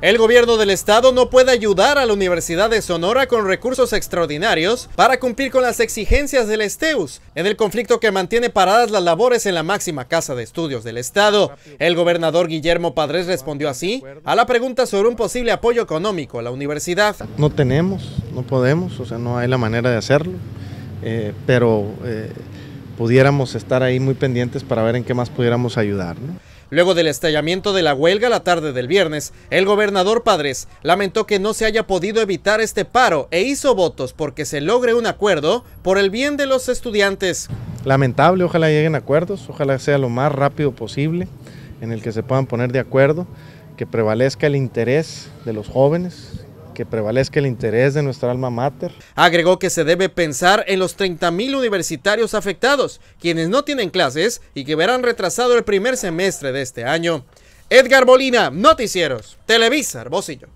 El gobierno del estado no puede ayudar a la Universidad de Sonora con recursos extraordinarios para cumplir con las exigencias del Esteus. En el conflicto que mantiene paradas las labores en la máxima casa de estudios del estado, el gobernador Guillermo Padres respondió así a la pregunta sobre un posible apoyo económico a la universidad. No tenemos, no podemos, o sea, no hay la manera de hacerlo, eh, pero eh, pudiéramos estar ahí muy pendientes para ver en qué más pudiéramos ayudar. Luego del estallamiento de la huelga la tarde del viernes, el gobernador Padres lamentó que no se haya podido evitar este paro e hizo votos porque se logre un acuerdo por el bien de los estudiantes. Lamentable, ojalá lleguen acuerdos, ojalá sea lo más rápido posible en el que se puedan poner de acuerdo, que prevalezca el interés de los jóvenes, que prevalezca el interés de nuestra alma mater. Agregó que se debe pensar en los 30.000 universitarios afectados, quienes no tienen clases y que verán retrasado el primer semestre de este año. Edgar Bolina Noticieros, Televisa, Bocillo.